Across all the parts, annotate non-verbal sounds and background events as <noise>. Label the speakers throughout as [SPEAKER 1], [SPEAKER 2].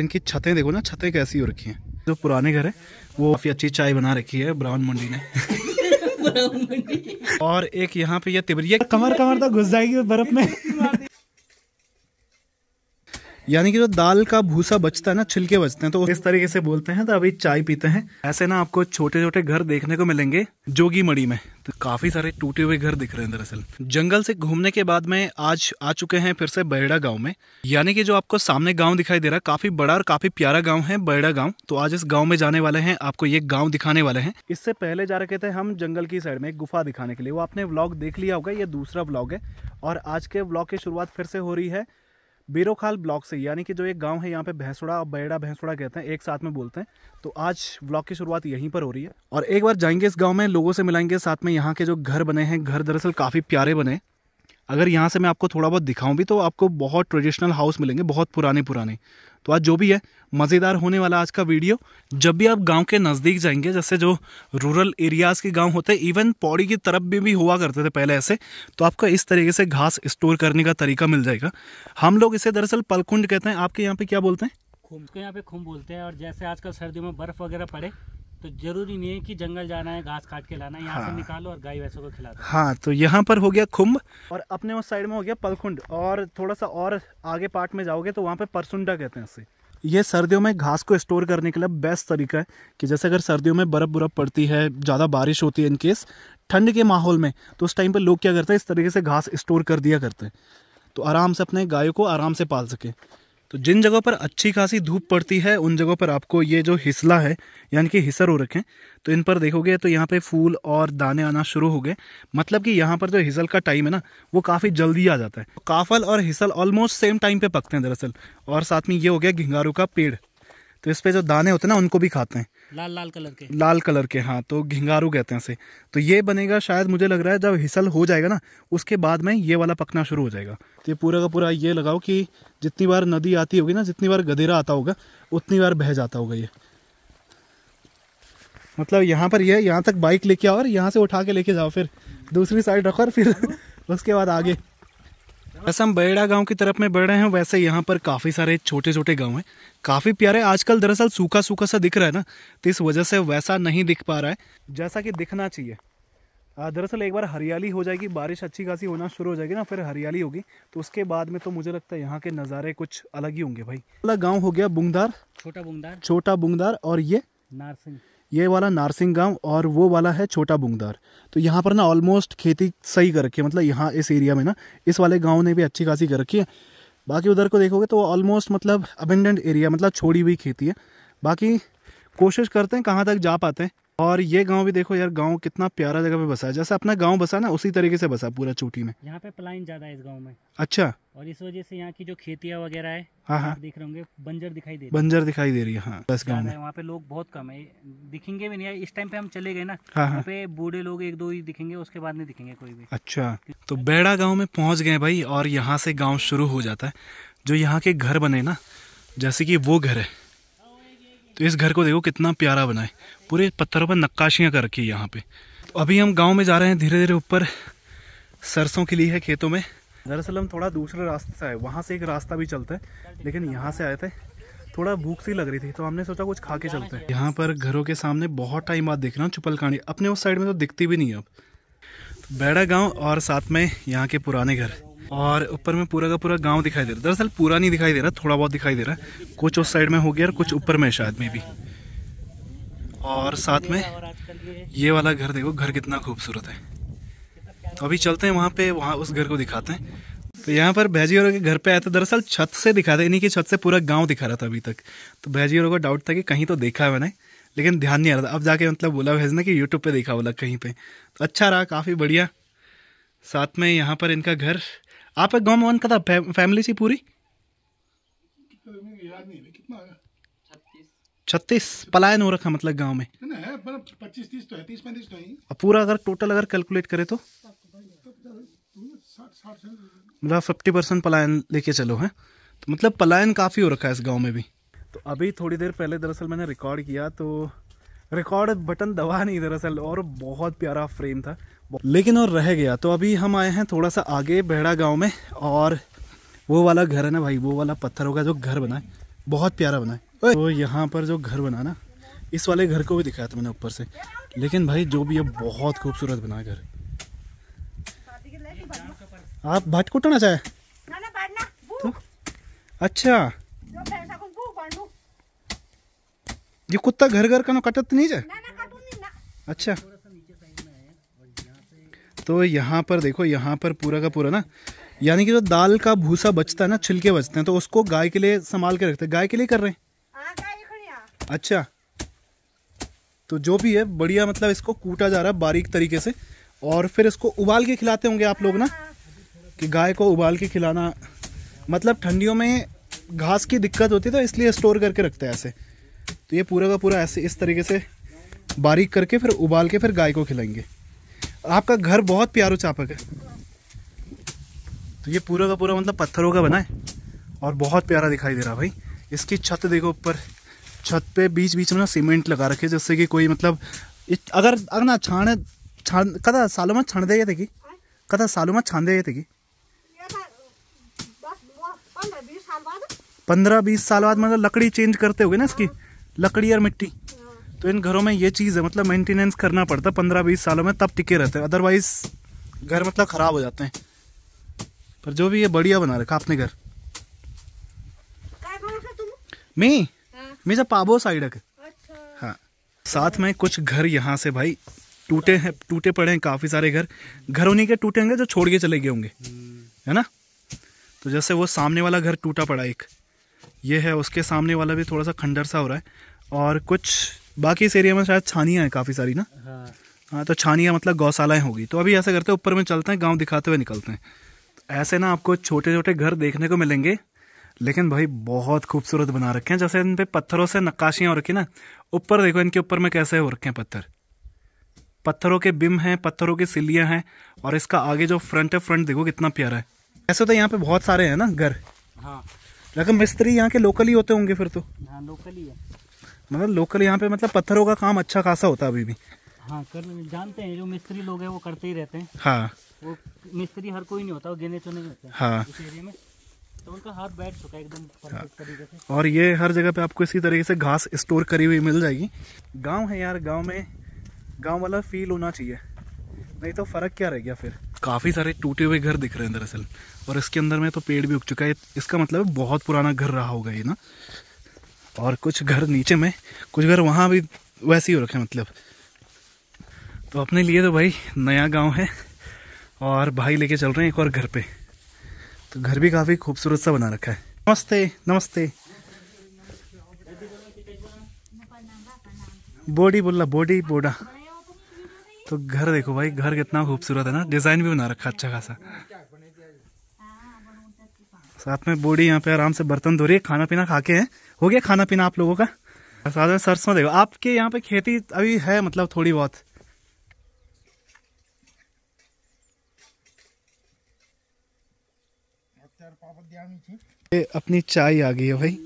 [SPEAKER 1] इनकी छतें देखो ना छतें कैसी हो रखी हैं जो पुराने घर है वो काफ़ी अच्छी चाय बना रखी है ब्राउन मंडी ने <laughs> और एक यहाँ पे ये तिबरिया कमर कमर तो घुस जाएगी बर्फ में <laughs> यानी कि जो दाल का भूसा बचता है ना छिलके बचते हैं तो इस तरीके से बोलते हैं तो अभी चाय पीते हैं ऐसे ना आपको छोटे छोटे घर देखने को मिलेंगे जोगी मड़ी में तो काफी सारे टूटे हुए घर दिख रहे हैं दरअसल जंगल से घूमने के बाद में आज आ चुके हैं फिर से बहेड़ा गाँव में यानी कि जो आपको सामने गाँव दिखाई दे रहा है काफी बड़ा और काफी प्यारा गाँव है बहेड़ा गाँव तो आज इस गाँव में जाने वाले हैं आपको ये गाँव दिखाने वाले हैं इससे पहले जा रखे थे हम जंगल की साइड में एक गुफा दिखाने के लिए वो आपने व्लॉग देख लिया होगा ये दूसरा व्लॉग है और आज के व्लॉग की शुरुआत फिर से हो रही है बीरोखाल ब्लॉक से यानी कि जो एक गांव है यहाँ पे भैंसुड़ा और बैड़ा भैंसुड़ा कहते हैं एक साथ में बोलते हैं तो आज ब्लॉक की शुरुआत यहीं पर हो रही है और एक बार जाएंगे इस गाँव में लोगों से मिलाएंगे साथ में यहाँ के जो घर बने हैं घर दरअसल काफ़ी प्यारे बने अगर यहाँ से मैं आपको थोड़ा बहुत दिखाऊँ भी तो आपको बहुत ट्रेडिशनल हाउस मिलेंगे बहुत पुराने पुराने तो आज जो भी है मज़ेदार होने वाला आज का वीडियो जब भी आप गांव के नज़दीक जाएंगे जैसे जो रूरल एरियाज़ के गांव होते हैं इवन पौड़ी की तरफ भी भी हुआ करते थे पहले ऐसे तो आपको इस तरीके से घास स्टोर करने का तरीका मिल जाएगा हम लोग इसे दरअसल पलकुंड कहते हैं आपके यहाँ पे क्या बोलते हैं
[SPEAKER 2] खुम के यहाँ पे खुम बोलते हैं और जैसे आजकल सर्दियों में बर्फ़ वगैरह पड़े तो जरूरी नहीं है कि जंगल जाना
[SPEAKER 1] है घास काट के लाना है यहाँ हाँ। से निकालो और गाय भैंसों को खिला दो हाँ तो यहाँ पर हो गया खुम्ब और अपने उस साइड में हो गया पलखुंड और थोड़ा सा और आगे पार्ट में जाओगे तो वहाँ पे परसुंडा कहते हैं इसे ये सर्दियों में घास को स्टोर करने के लिए बेस्ट तरीका है कि जैसे अगर सर्दियों में बर्फ़ बर्फ़ पड़ती है ज़्यादा बारिश होती है इनकेस ठंड के माहौल में तो उस टाइम पर लोग क्या करते हैं इस तरीके से घास स्टोर कर दिया करते हैं तो आराम से अपने गायों को आराम से पाल सकें तो जिन जगहों पर अच्छी खासी धूप पड़ती है उन जगहों पर आपको ये जो हिसला है यानी कि हिसर हो रखें तो इन पर देखोगे तो यहाँ पे फूल और दाने आना शुरू हो गए मतलब कि यहाँ पर जो हिसल का टाइम है ना वो काफ़ी जल्दी आ जाता है काफल और हिसल ऑलमोस्ट सेम टाइम पे पकते हैं दरअसल और साथ में ये हो गया घिंगारू का पेड़ तो इस पे जो दाने होते हैं ना उनको भी खाते हैं
[SPEAKER 2] लाल लाल कलर के
[SPEAKER 1] लाल कलर के हाँ तो घिंगारू कहते हैं इसे तो ये बनेगा शायद मुझे लग रहा है जब हिसल हो जाएगा ना उसके बाद में ये वाला पकना शुरू हो जाएगा तो ये पूरा का पूरा ये लगाओ कि जितनी बार नदी आती होगी ना जितनी बार गधेरा आता होगा उतनी बार बह जाता होगा ये मतलब यहाँ पर ये यह, यहाँ तक बाइक लेके आओ और यहाँ से उठा के लेके जाओ फिर दूसरी साइड रखो और फिर <laughs> उसके बाद आगे जैसे हम बेड़ा गांव की तरफ में बढ़ रहे हैं वैसे यहाँ पर काफ़ी सारे छोटे छोटे गांव हैं काफ़ी प्यारे आजकल दरअसल सूखा सूखा सा दिख रहा है ना तो इस वजह से वैसा नहीं दिख पा रहा है जैसा कि दिखना चाहिए दरअसल एक बार हरियाली हो जाएगी बारिश अच्छी खासी होना शुरू हो जाएगी ना फिर हरियाली होगी तो उसके बाद में तो मुझे लगता है यहाँ के नज़ारे कुछ अलग ही होंगे भाई अलग गाँव हो गया बुंगदार छोटा बुंगदार छोटा बुंगदार और ये नारसिंह ये वाला नारसिंह गाँव और वो वाला है छोटा बुंगदार तो यहाँ पर ना ऑलमोस्ट खेती सही कर रखी है मतलब यहाँ इस एरिया में ना इस वाले गाँव ने भी अच्छी खासी कर रखी है बाकी उधर को देखोगे तो ऑलमोस्ट मतलब अबेंडेंट एरिया मतलब छोड़ी हुई खेती है बाकी कोशिश करते हैं कहाँ तक जा पाते हैं और ये गांव भी देखो यार गांव कितना प्यारा जगह पे बसा है जैसे अपना गांव बसा ना उसी तरीके से बसा पूरा चोटी में
[SPEAKER 2] यहाँ पे पलायन ज्यादा है इस गांव में अच्छा और इस वजह से यहाँ की जो खेतिया वगैरह है हाँ हाँ देख रहे होंगे बंजर दिखाई दे रही बंजर
[SPEAKER 1] दिखाई दे रही है हाँ में वहाँ
[SPEAKER 2] पे लोग बहुत कम है दिखेंगे भी नहीं इस टाइम पे हम चले गए ना हाँ, हाँ। पे बूढ़े लोग एक दो ही दिखेंगे उसके बाद नहीं दिखेंगे कोई भी
[SPEAKER 1] अच्छा तो बेड़ा गाँव में पहुँच गए भाई और यहाँ से गाँव शुरू हो जाता है जो यहाँ के घर बने ना जैसे की वो घर है तो इस घर को देखो कितना प्यारा बना है पूरे पत्थरों पर नक्काशियाँ कर रखी है यहाँ पे तो अभी हम गाँव में जा रहे हैं धीरे धीरे ऊपर सरसों के लिए है खेतों में दरअसल हम थोड़ा दूसरे रास्ते से आए वहाँ से एक रास्ता भी चलता है लेकिन यहाँ से आए थे थोड़ा भूख सी लग रही थी तो हमने सोचा कुछ खा के चलते हैं यहाँ पर घरों के सामने बहुत टाइम बाद देख रहा हूँ चुपलकानी अपने उस साइड में तो दिखती भी नहीं है अब बैड़ा गाँव और साथ में यहाँ के पुराने घर और ऊपर में पूरा का पूरा गांव दिखाई दे रहा है दरअसल पूरा नहीं दिखाई दे रहा थोड़ा बहुत दिखाई दे रहा है कुछ उस साइड में हो गया और कुछ ऊपर में शायद में भी और साथ में ये वाला घर देखो घर कितना खूबसूरत है तो अभी चलते हैं वहाँ पे वहाँ उस घर को दिखाते हैं तो यहाँ पर भैजी और के घर पे आया था दरअसल छत से दिखा था इन्हीं की छत से पूरा गांव दिखा रहा था अभी तक तो भैजी और डाउट था कि कहीं तो देखा है मैंने लेकिन ध्यान नहीं आ रहा था अब जाके मतलब बोला भैज ने कि यूट्यूब पे देखा बोला कहीं पे तो अच्छा रहा काफ़ी बढ़िया साथ में यहाँ पर इनका घर आप एक गाँव में वन का था फै, फैमिली सी पूरी छत्तीस पलायन हो रखा मतलब गांव में पच्चीस है तो पूरा अगर टोटल अगर कैलकुलेट करे तो मतलब फिफ्टी परसेंट पलायन लेके चलो है तो मतलब पलायन काफ़ी हो रखा है इस गांव में भी तो अभी थोड़ी देर पहले दरअसल मैंने रिकॉर्ड किया तो रिकॉर्ड बटन दबा नहीं दरअसल और बहुत प्यारा फ्रेम था लेकिन और रह गया तो अभी हम आए हैं थोड़ा सा आगे बेहड़ा गाँव में और वो वाला घर है ना भाई वो वाला पत्थरों का जो घर बना है बहुत प्यारा बना है तो यहाँ पर जो घर बना ना इस वाले घर को भी दिखाया था मैंने ऊपर से लेकिन भाई जो भी है बहुत खूबसूरत बना है घर आप भाट कुटना चाहे तो? अच्छा ये कुत्ता घर घर का ना कटत नहीं जाए अच्छा तो यहाँ पर देखो यहाँ पर पूरा का पूरा ना यानी कि जो दाल का भूसा बचता है ना छिलके बचते हैं तो उसको गाय के लिए संभाल के रखते हैं गाय के लिए कर रहे हैं हाँ, अच्छा तो जो भी है बढ़िया मतलब इसको कूटा जा रहा है बारीक तरीके से और फिर इसको उबाल के खिलाते होंगे आप लोग ना कि गाय को उबाल के खिलाना मतलब ठंडियों में घास की दिक्कत होती है तो इसलिए स्टोर करके रखते हैं ऐसे तो ये पूरा का पूरा ऐसे इस तरीके से बारीक करके फिर उबाल के फिर गाय को खिलाएंगे आपका घर बहुत प्यारो चापक है तो ये पूरा का पूरा मतलब पत्थरों का बना है और बहुत प्यारा दिखाई दे रहा भाई इसकी छत देखो ऊपर छत पे बीच बीच में ना सीमेंट लगा रखे जिससे कि कोई मतलब अगर अगर ना छाण छाण कदा सालों में छाण दे थे कदा सालों में छान दे थे कि पंद्रह बीस साल बाद मतलब लकड़ी चेंज करते हो ना इसकी लकड़ी और मिट्टी तो इन घरों में ये चीज़ है मतलब मेंटेनेंस करना पड़ता है पंद्रह बीस सालों में तब टिके रहते हैं अदरवाइज घर मतलब ख़राब हो जाते हैं पर जो भी ये बढ़िया बना रखा आपने घर मैं हाँ। मैं जब पाबो साइड अच्छा। हाँ साथ में कुछ घर यहाँ से भाई टूटे हैं टूटे पड़े हैं काफ़ी सारे घर घर उन्हीं के टूटे होंगे जो छोड़ के चले गए होंगे है ना तो जैसे वो सामने वाला घर टूटा पड़ा एक ये है उसके सामने वाला भी थोड़ा सा खंडर सा हो रहा है और कुछ बाकी इस एरिया में शायद छानिया है काफ़ी सारी ना हाँ हाँ तो छानिया मतलब गौशालाएं होगी तो अभी ऐसा करते हैं ऊपर में चलते हैं गाँव दिखाते हुए निकलते हैं तो ऐसे ना आपको छोटे छोटे घर देखने को मिलेंगे लेकिन भाई बहुत खूबसूरत बना रखे हैं जैसे इन पे पत्थरों से नक्काशियां रखी ना ऊपर देखो इनके ऊपर में कैसे हो रखे हैं पत्थर पत्थरों के बिम हैं पत्थरों की सिल्लियां हैं और इसका आगे जो फ्रंट है फ्रंट देखो कितना प्यारा है ऐसे तो यहाँ पे बहुत सारे हैं ना घर हाँ लेकिन मिस्त्री यहाँ के लोकल ही होते होंगे फिर तो
[SPEAKER 2] हाँ लोकल ही है
[SPEAKER 1] मतलब लोकल यहाँ पे मतलब पत्थरों का काम अच्छा खासा होता है अभी भी
[SPEAKER 2] हाँ कर जानते हैं जो मिस्त्री लोग हैं वो करते ही रहते हैं हाँ वो मिस्त्री हर कोई नहीं होता वो गिने चुने
[SPEAKER 1] हाँ इस एरिया में तो उनका हाथ बैठ चुका है एकदम हाँ। तरीके से और ये हर जगह पे आपको इसी तरीके से घास स्टोर करी हुई मिल जाएगी गांव है यार गांव में गांव वाला फील होना चाहिए नहीं तो फ़र्क क्या रह गया फिर काफ़ी सारे टूटे हुए घर दिख रहे हैं दरअसल और इसके अंदर में तो पेड़ भी उग चुका है इसका मतलब बहुत पुराना घर रहा होगा ये ना और कुछ घर नीचे में कुछ घर वहाँ भी वैसे ही हो रखे मतलब तो अपने लिए तो भाई नया गांव है और भाई लेके चल रहे हैं एक और घर पे तो घर भी काफ़ी खूबसूरत सा बना रखा है नमस्ते नमस्ते बोडी बोला बोडी बोडा तो घर देखो भाई घर कितना खूबसूरत है ना डिज़ाइन भी बना रखा अच्छा खासा साथ में बूढ़ी यहाँ पे आराम से बर्तन धो रही है खाना पीना खा के हैं हो गया खाना पीना आप लोगों का साथ में सरसों देखो आपके यहाँ पे खेती अभी है मतलब थोड़ी बहुत ये अपनी चाय आ गई है भाई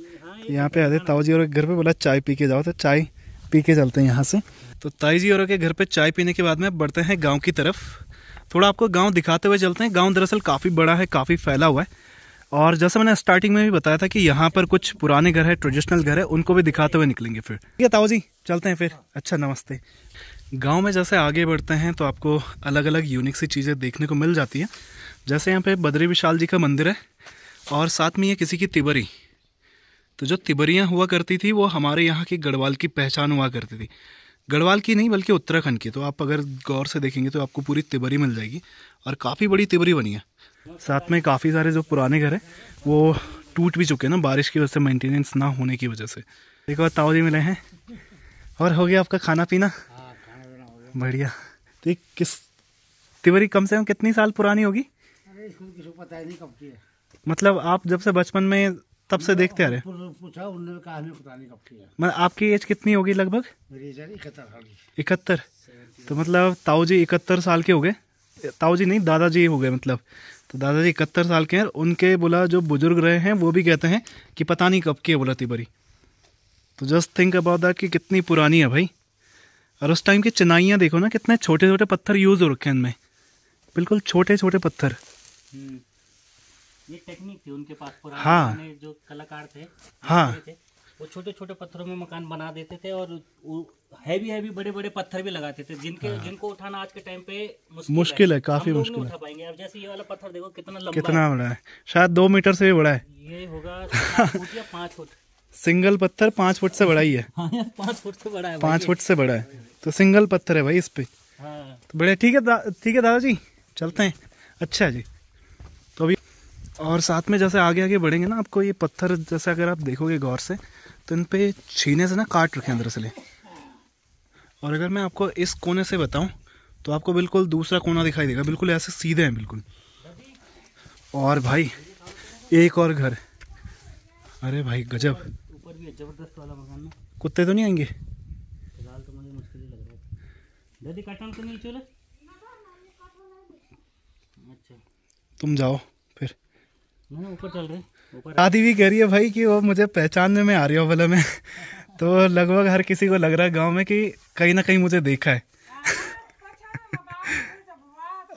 [SPEAKER 1] यहाँ पे आते ताऊ जी और घर पे बोला चाय पी के जाओ तो चाय पी के चलते हैं यहाँ से तो ताई जी और के घर पे चाय पीने के बाद में बढ़ते हैं गांव की तरफ थोड़ा आपको गांव दिखाते हुए चलते हैं गांव दरअसल काफ़ी बड़ा है काफ़ी फैला हुआ है और जैसा मैंने स्टार्टिंग में भी बताया था कि यहाँ पर कुछ पुराने घर है ट्रेडिशनल घर है उनको भी दिखाते हुए निकलेंगे फिर ठीक है ताऊ जी चलते हैं फिर अच्छा नमस्ते गांव में जैसे आगे बढ़ते हैं तो आपको अलग अलग यूनिक सी चीज़ें देखने को मिल जाती हैं जैसे यहाँ पे बद्री विशाल जी का मंदिर है और साथ में ये किसी की तिबरी तो जो तिबरियाँ हुआ करती थी वो हमारे यहाँ की गढ़वाल की पहचान हुआ करती थी गढ़वाल की नहीं बल्कि उत्तराखंड की तो आप अगर गौर से देखेंगे तो आपको पूरी तिबरी मिल जाएगी और काफ़ी बड़ी तिबरी बनी है साथ में काफ़ी सारे जो पुराने घर हैं वो टूट भी चुके हैं ना बारिश की वजह से मेंटेनेंस ना होने की वजह से एक बार ताऊ जी मिले हैं और हो गया आपका खाना पीना बढ़िया तो किस तिवरी कम से कम कितनी साल पुरानी होगी
[SPEAKER 2] पता ही नहीं कब की है
[SPEAKER 1] मतलब आप जब से बचपन में तब से देखते आ रहे
[SPEAKER 2] पूछा उन्होंने कहा हमें पता नहीं कब की
[SPEAKER 1] है मतलब आपकी एज कितनी होगी लगभग
[SPEAKER 2] इकहत्तर
[SPEAKER 1] इकहत्तर तो मतलब ताऊ जी इकहत्तर साल के हो गए ताऊ जी नहीं दादाजी हो गए मतलब तो दादाजी इकहत्तर साल के हैं उनके बोला जो बुजुर्ग रहे हैं वो भी कहते हैं कि पता नहीं कब की बोला तिबरी तो जस्ट थिंक अबाउट दैट कि कितनी पुरानी है भाई और उस टाइम की चिनाइयाँ देखो ना कितने छोटे छोटे पत्थर यूज़ हो रखे हैं इनमें बिल्कुल छोटे छोटे पत्थर हम्म।
[SPEAKER 2] ये टेक्निक थी उनके पास पुराने हाँ जो कलाकार थे हाँ थे, वो छोटे छोटे पत्थरों में मकान बना देते थे और हैवी हैवी बड़े बड़े पत्थर भी लगाते थे जिनके हाँ। जिनको उठाना आज के टाइम पे मुश्किल, मुश्किल है, है काफी मुश्किल उठा पाएंगे अब जैसे ये वाला पत्थर देखो कितना लंबा कितना बड़ा है
[SPEAKER 1] शायद दो मीटर से भी बड़ा है
[SPEAKER 2] ये होगा पाँच फुट
[SPEAKER 1] सिंगल पत्थर पाँच फुट से बड़ा ही है
[SPEAKER 2] हाँ, पाँच फुट से बड़ा है पाँच फुट से
[SPEAKER 1] बड़ा है तो सिंगल पत्थर है भाई इस पे हाँ। तो बड़े ठीक है ठीक है दादाजी चलते हैं अच्छा जी तो अभी और साथ में जैसे आगे आगे बढ़ेंगे ना आपको ये पत्थर जैसे अगर आप देखोगे गौर से तो इन पर छीने से ना काट रखे हैं दरअसल और अगर मैं आपको इस कोने से बताऊं तो आपको बिल्कुल दूसरा कोना दिखाई देगा बिल्कुल ऐसे सीधे हैं बिल्कुल और भाई एक और घर अरे भाई गजब कुत्ते तो नहीं आएंगे
[SPEAKER 2] तो
[SPEAKER 1] अच्छा। तुम जाओ फिर
[SPEAKER 2] ऊपर चल रहे दादी भी
[SPEAKER 1] कह रही है भाई कि वो मुझे पहचानने में आ रही हो वाला में <laughs> तो लगभग हर किसी को लग रहा है गाँव में कि कहीं ना कहीं मुझे देखा है <laughs>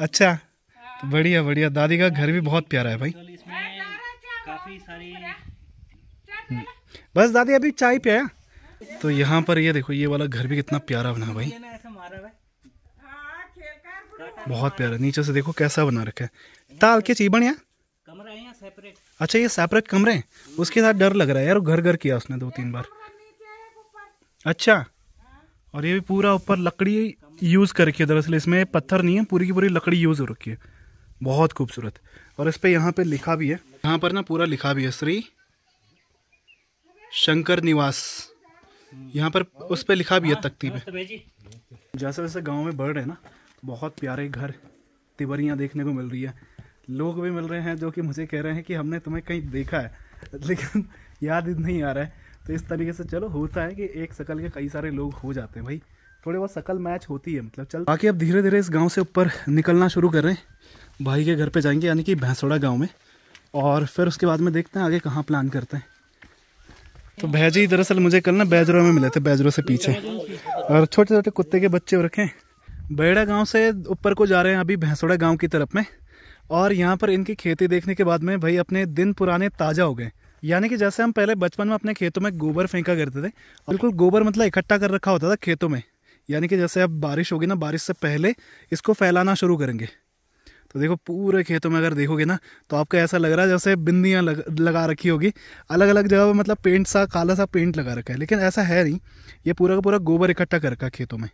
[SPEAKER 1] अच्छा तो बढ़िया बढ़िया दादी का घर भी बहुत प्यारा है भाई
[SPEAKER 2] काफी सारी
[SPEAKER 1] हम्म। बस दादी अभी चाय पिया तो यहाँ पर ये देखो ये वाला घर भी कितना प्यारा बना भाई बहुत प्यारा नीचे से देखो कैसा बना रखा है ताल के ची बढ़िया कमरा है सेपरेट अच्छा ये सेपरेट कमरे हैं उसके साथ डर लग रहा है यार घर घर किया उसने दो तीन बार अच्छा और ये भी पूरा ऊपर लकड़ी यूज़ कर रखी है दरअसल इसमें पत्थर नहीं है पूरी की पूरी लकड़ी यूज़ हो रखी है बहुत खूबसूरत और इस पर यहाँ पे लिखा भी है यहाँ पर ना पूरा लिखा भी है श्री शंकर निवास यहाँ पर उस पर लिखा भी है तख्ती पे जैसे जैसे गाँव में बढ़ रहे ना बहुत प्यारे घर तिवरियाँ देखने को मिल रही है लोग भी मिल रहे हैं जो कि मुझे कह रहे हैं कि हमने तुम्हें कहीं देखा है लेकिन याद नहीं आ रहा है तो इस तरीके से चलो होता है कि एक शकल के कई सारे लोग हो जाते हैं भाई थोड़ी बहुत शकल मैच होती है मतलब चल बाकी अब धीरे धीरे इस गांव से ऊपर निकलना शुरू कर रहे हैं भाई के घर पे जाएंगे यानी कि भैंसोड़ा गांव में और फिर उसके बाद में देखते हैं आगे कहाँ प्लान करते हैं तो भैजी दरअसल मुझे कल ना बैजरों में मिले थे बैजरों से पीछे और छोटे छोटे कुत्ते के बच्चे रखे हैं बेड़ा गाँव से ऊपर को जा रहे हैं अभी भैंसोड़ा गाँव की तरफ में और यहाँ पर इनकी खेती देखने के बाद में भाई अपने दिन पुराने ताज़ा हो गए यानी कि जैसे हम पहले बचपन में अपने खेतों में गोबर फेंका करते थे बिल्कुल गोबर मतलब इकट्ठा कर रखा होता था खेतों में यानी कि जैसे अब बारिश होगी ना बारिश से पहले इसको फैलाना शुरू करेंगे तो देखो पूरे खेतों में अगर देखोगे ना तो आपको ऐसा लग रहा है जैसे बिंदियाँ लग, लगा रखी होगी अलग अलग जगह पर मतलब पेंट सा काला सा पेंट लगा रखा है लेकिन ऐसा है नहीं ये पूरा का पूरा गोबर इकट्ठा कर रखा है खेतों में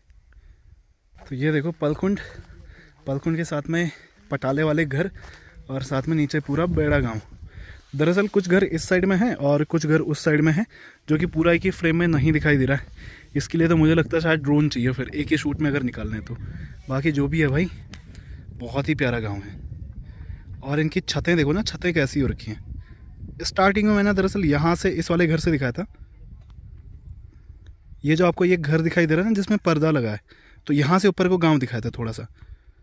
[SPEAKER 1] तो ये देखो पलखुंड पलखुंड के साथ में पटाले वाले घर और साथ में नीचे पूरा बेड़ा गाँव दरअसल कुछ घर इस साइड में है और कुछ घर उस साइड में है जो कि पूरा एक ही फ्रेम में नहीं दिखाई दे रहा है इसके लिए तो मुझे लगता है शायद ड्रोन चाहिए फिर एक ही शूट में अगर निकालने तो बाकी जो भी है भाई बहुत ही प्यारा गाँव है और इनकी छतें देखो ना छतें कैसी हो रखी हैं स्टार्टिंग में मैंने दरअसल यहाँ से इस वाले घर से दिखाया था ये जो आपको ये घर दिखाई दे रहा है ना जिसमें पर्दा लगा है तो यहाँ से ऊपर को गाँव दिखाया था थोड़ा सा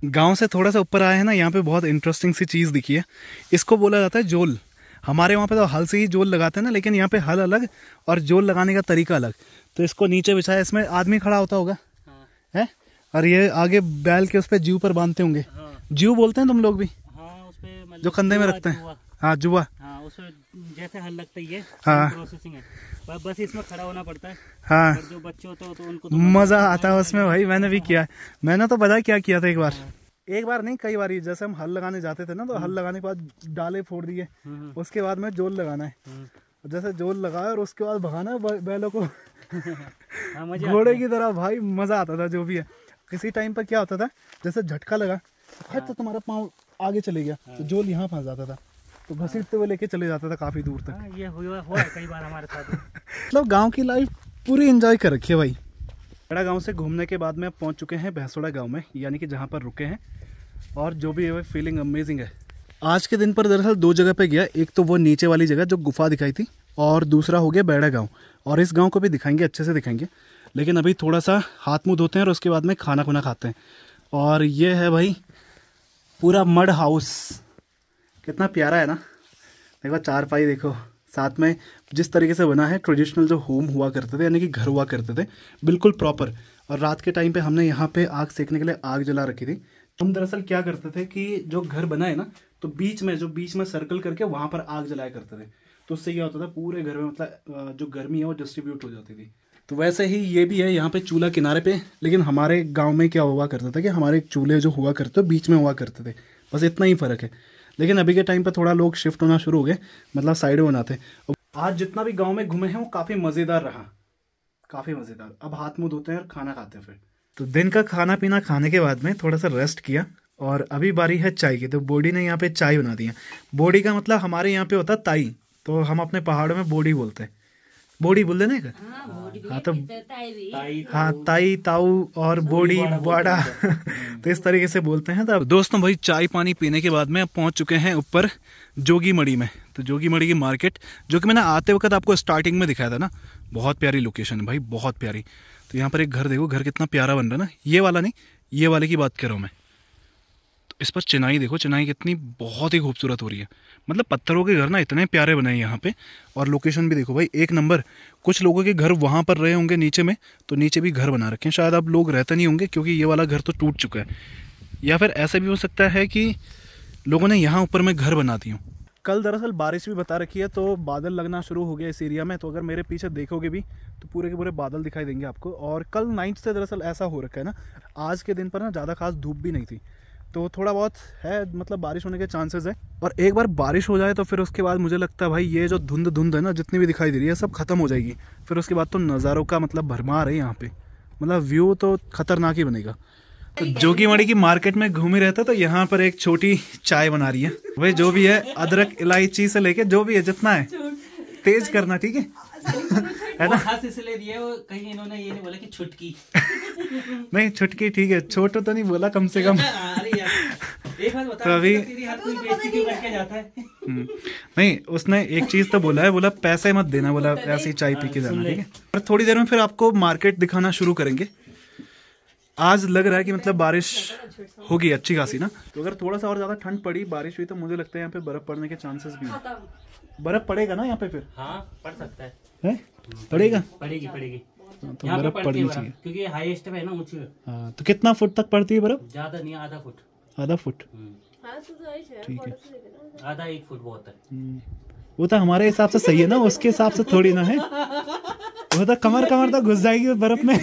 [SPEAKER 1] गांव से थोड़ा सा ऊपर आए हैं ना यहाँ पे बहुत इंटरेस्टिंग सी चीज़ दिखी है इसको बोला जाता है जोल हमारे वहाँ पे तो हल से ही जोल लगाते हैं ना लेकिन यहाँ पे हल अलग और जोल लगाने का तरीका अलग तो इसको नीचे बिछाया इसमें आदमी खड़ा होता होगा हाँ। है और ये आगे बैल के उस पर जीव पर बांधते होंगे हाँ। जीव बोलते हैं तुम लोग भी हाँ, मतलब जो कंधे में रखते हैं हाँ जुआ
[SPEAKER 2] हाँ, जैसे हल लगता है हाँ बस इसमें
[SPEAKER 1] खड़ा होना पड़ता है हाँ जो तो उनको तो मजा आता है उसमें भाई मैंने भी किया मैंने तो पता क्या किया था एक बार हाँ। एक बार नहीं कई बार जैसे हम हल लगाने जाते थे ना तो हल हम्म। लगाने के बाद डाले फोड़ दिए हम्म, हम्म। उसके बाद में जोल लगाना है जैसे जोल लगाया और उसके बाद भगाना है बैलों को <laughs> हाँ, घोड़े की तरह भाई मजा आता था जो भी है किसी टाइम पर क्या होता था जैसे झटका लगा हाँ। तो तुम्हारा पाँव आगे चले गया तो जोल यहाँ फंस जाता था तो घसीटते हुए लेके चले जाता था काफ़ी दूर तक आ, हाँ, ये हुआ हुआ कई बार हमारे साथ मतलब गाँव की लाइफ पूरी इंजॉय कर रखी है भाई बड़ा गाँव से घूमने के बाद में अब पहुँच चुके हैं भैंसोड़ा गाँव में यानी कि जहाँ पर रुके हैं और जो भी है फीलिंग अमेजिंग है आज के दिन पर दरअसल दो जगह पे गया एक तो वो नीचे वाली जगह जो गुफा दिखाई थी और दूसरा हो गया बैड़ा गांव और इस गांव को भी दिखाएंगे अच्छे से दिखाएंगे लेकिन अभी थोड़ा सा हाथ मुँह धोते हैं और उसके बाद में खाना खुना खाते हैं और ये है भाई पूरा मड हाउस कितना प्यारा है ना बार चार पाई देखो साथ में जिस तरीके से बना है ट्रेडिशनल जो होम हुआ करते थे यानी कि घर हुआ करते थे बिल्कुल प्रॉपर और रात के टाइम पे हमने यहाँ पे आग सेकने के लिए आग जला रखी थी हम दरअसल क्या करते थे कि जो घर बना है ना तो बीच में जो बीच में सर्कल करके वहाँ पर आग जलाया करते थे तो उससे क्या होता था पूरे घर में मतलब जो गर्मी है वो डिस्ट्रीब्यूट हो जाती थी तो वैसे ही ये भी है यहाँ पे चूल्हा किनारे पे लेकिन हमारे गांव में क्या हुआ करता था कि हमारे चूल्हे जो हुआ करते थे बीच में हुआ करते थे बस इतना ही फर्क है लेकिन अभी के टाइम पर थोड़ा लोग शिफ्ट होना शुरू हो गए मतलब साइड में बनाते आज जितना भी गाँव में घूमे हैं वो काफ़ी मज़ेदार रहा काफ़ी मज़ेदार अब हाथ मुँह धोते हैं और खाना खाते हैं फिर तो दिन का खाना पीना खाने के बाद में थोड़ा सा रेस्ट किया और अभी बारी है चाय की तो बोडी ने यहाँ पे चाय बना दिया बोडी का मतलब हमारे यहाँ पे होता ताई तो हम अपने पहाड़ों में बोडी बोलते हैं बोड़ी बोल देने का हाँ तो, तो हाँ ताई ताऊ और बोड़ी बाड़ा तो।, <laughs> तो इस तरीके से बोलते हैं तब तो दोस्तों भाई चाय पानी पीने के बाद में आप पहुँच चुके हैं ऊपर जोगी मड़ी में तो जोगी मड़ी की मार्केट जो कि मैंने आते वक्त आपको स्टार्टिंग में दिखाया था ना बहुत प्यारी लोकेशन है भाई बहुत प्यारी तो यहाँ पर एक घर देखो घर कितना प्यारा बन रहा है ना ये वाला नहीं ये वाले की बात कर रहा हूँ मैं इस पर चिनाई देखो चिनाई कितनी बहुत ही खूबसूरत हो रही है मतलब पत्थरों के घर ना इतने प्यारे बनाए यहाँ पे और लोकेशन भी देखो भाई एक नंबर कुछ लोगों के घर वहाँ पर रहे होंगे नीचे में तो नीचे भी घर बना रखे हैं शायद अब लोग रहते नहीं होंगे क्योंकि ये वाला घर तो टूट चुका है या फिर ऐसा भी हो सकता है कि लोगों ने यहाँ ऊपर में घर बना दी हूँ कल दरअसल बारिश भी बता रखी है तो बादल लगना शुरू हो गया इस एरिया में तो अगर मेरे पीछे देखोगे भी तो पूरे के पूरे बादल दिखाई देंगे आपको और कल नाइट से दरअसल ऐसा हो रखा है ना आज के दिन पर ना ज़्यादा खास धूप भी नहीं थी तो थोड़ा बहुत है मतलब बारिश होने के चांसेस है और एक बार बारिश हो जाए तो फिर उसके बाद मुझे लगता है भाई ये जो धुंध धुंध है ना जितनी भी दिखाई दे रही है सब खत्म हो जाएगी फिर उसके बाद तो नज़ारों का मतलब भरमार है यहाँ पे मतलब व्यू तो खतरनाक ही बनेगा तो जोगीवाड़ी की मार्केट में घूम ही रहता तो यहाँ पर एक छोटी चाय बना रही है भाई जो भी है अदरक इलायची से लेके जो भी है जितना है तेज करना ठीक है है ना खास
[SPEAKER 2] इसलिए दिया वो कहीं इन्होंने ये नहीं बोला कि छुटकी <laughs>
[SPEAKER 1] नहीं छुटकी ठीक है छोटो तो नहीं बोला कम से कम <laughs> एक बात बता तो हम्म। नहीं उसने एक चीज तो बोला है बोला पैसे मत देना बोला ऐसे ही चाय पी के हाँ, जाना ठीक है पर थोड़ी देर में फिर आपको मार्केट दिखाना शुरू करेंगे आज लग रहा है कि मतलब बारिश होगी अच्छी खासी ना तो अगर थोड़ा सा और ज़्यादा ठंड पड़ी बारिश हुई तो मुझे लगता है यहाँ पे बर्फ़ पड़ने के चांसेस भी हैं बर्फ पड़ेगा ना यहाँ पे फिर हाँ पड़ सकता है, पड़ेगा
[SPEAKER 2] पड़ेगी पड़ेगी
[SPEAKER 1] हाँ, तो बर्फ पड़नी चाहिए
[SPEAKER 2] क्योंकि हाईएस्ट है ना ऊंची
[SPEAKER 1] हाँ तो कितना फुट तक पड़ती है बर्फ
[SPEAKER 2] ज्यादा नहीं आधा फुट आधा फुट हम्म। हाँ, तो तो ठीक है आधा एक फुट बहुत है हम्म।
[SPEAKER 1] वो तो हमारे हिसाब से सही है ना उसके हिसाब से थोड़ी ना है वो तो कमर कमर तक तो घुस जाएगी बर्फ में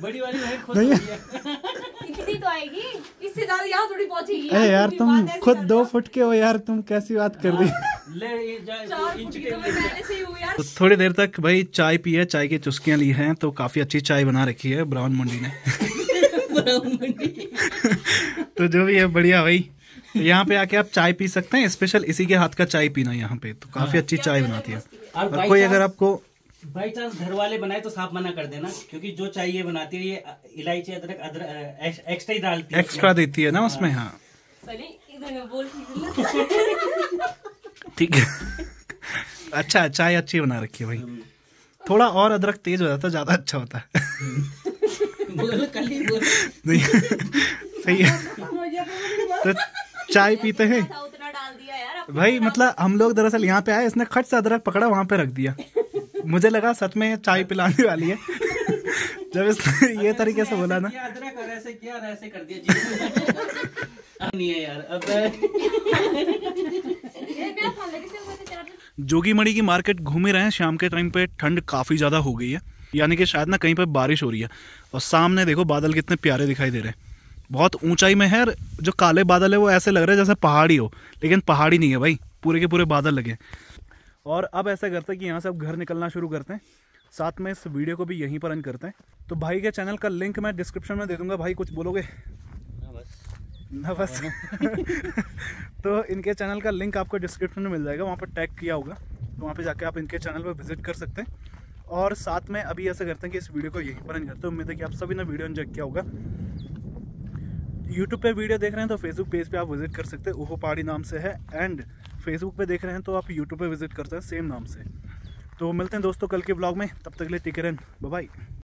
[SPEAKER 1] <laughs> बड़ी वाली नहीं मुझसे यहाँ थोड़ी तो यार तुम खुद दो फुट के हो यार तुम कैसी बात कर रही
[SPEAKER 2] <laughs> तो, तो
[SPEAKER 1] थोड़ी देर तक भाई चाय पी है चाय की चुस्कियाँ ली हैं तो काफी अच्छी चाय बना रखी है ब्राउन मुंडी ने
[SPEAKER 2] <laughs>
[SPEAKER 1] <laughs> तो जो भी है बढ़िया भाई तो यहाँ पे आके आप चाय पी सकते हैं स्पेशल इसी के हाथ का चाय पीना यहाँ पे तो काफी हाँ। अच्छी चाय बनाती है
[SPEAKER 2] और कोई अगर आपको बाई चांस घर वाले बनाए तो साफ मना कर देना क्योंकि जो चाहिए बनाती है ये इलायची अदरक अदरक एक्स्ट्रा ही डालती है एक्स्ट्रा
[SPEAKER 1] देती है ना उसमें हाँ ठीक है अच्छा चाय अच्छी बना रखी है भाई थोड़ा और अदरक तेज हो जाता ज्यादा अच्छा होता है
[SPEAKER 2] नहीं
[SPEAKER 1] सही है तो चाय पीते हैं भाई मतलब हम लोग दरअसल यहाँ पे आए इसने खट से अदरक पकड़ा वहां पे रख दिया मुझे लगा सच में चाय हाँ। पिलाने वाली है <laughs> जब इसने ये तरीके से बोला ना जोगी मड़ी की मार्केट घूम ही रहे हैं शाम के टाइम पे ठंड काफी ज्यादा हो गई है यानी कि शायद ना कहीं पर बारिश हो रही है और सामने देखो बादल कितने प्यारे दिखाई दे रहे हैं बहुत ऊंचाई में है जो काले बादल है वो ऐसे लग रहे हैं जैसे पहाड़ी हो लेकिन पहाड़ी नहीं है भाई पूरे के पूरे बादल लगे और अब ऐसा करते हैं कि यहाँ से अब घर निकलना शुरू करते हैं साथ में इस वीडियो को भी यहीं पर एंड करते हैं तो भाई के चैनल का लिंक मैं डिस्क्रिप्शन में दे दूँगा भाई कुछ बोलोगे ना बस <laughs> तो इनके चैनल का लिंक आपको डिस्क्रिप्शन में मिल जाएगा वहाँ पर टैग किया होगा तो वहाँ पे जाके आप इनके चैनल पर विजिट कर सकते हैं और साथ में अभी ऐसा करते हैं कि इस वीडियो को यहीं पर एंड करते हैं उम्मीद है कि आप सभी ने वीडियो एंजॉय किया होगा यूट्यूब पे वीडियो देख रहे हैं तो फेसबुक पेज पे आप विजिट कर सकते हैं ओहो पहाड़ी नाम से है एंड फेसबुक पे देख रहे हैं तो आप यूट्यूब पे विजिट कर सकते हैं सेम नाम से तो मिलते हैं दोस्तों कल के ब्लॉग में तब तक ले टिकरन बाय